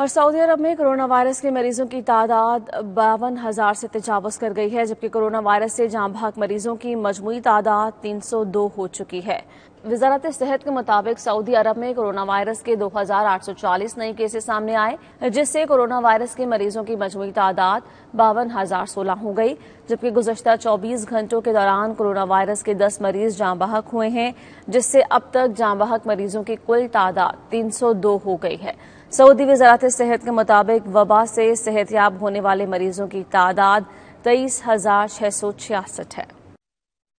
और सऊदी अरब में corona virus के मरीजों की तादाद बावन हजार से तजावज कर गई है जबकि कोरोना वायरस से जहां भाग मरीजों की मजमुई तादाद 302 हो चुकी है वजारत सेहत के मुताबिक सऊदी अरब में कोरोना वायरस के 2,840 नए केसेस सामने आए जिससे कोरोना वायरस के मरीजों की मजमुई तादाद बावन हजार सोलह हो गई जबकि गुजशत 24 घंटों के दौरान कोरोना वायरस के 10 मरीज जाम हुए हैं जिससे अब तक जाम मरीजों की कुल तादाद 302 हो गई है सऊदी वजारत सेहत के मुताबिक वबा से सेहतयाब होने वाले मरीजों की तादाद तेईस हजार छह सौ छियासठ है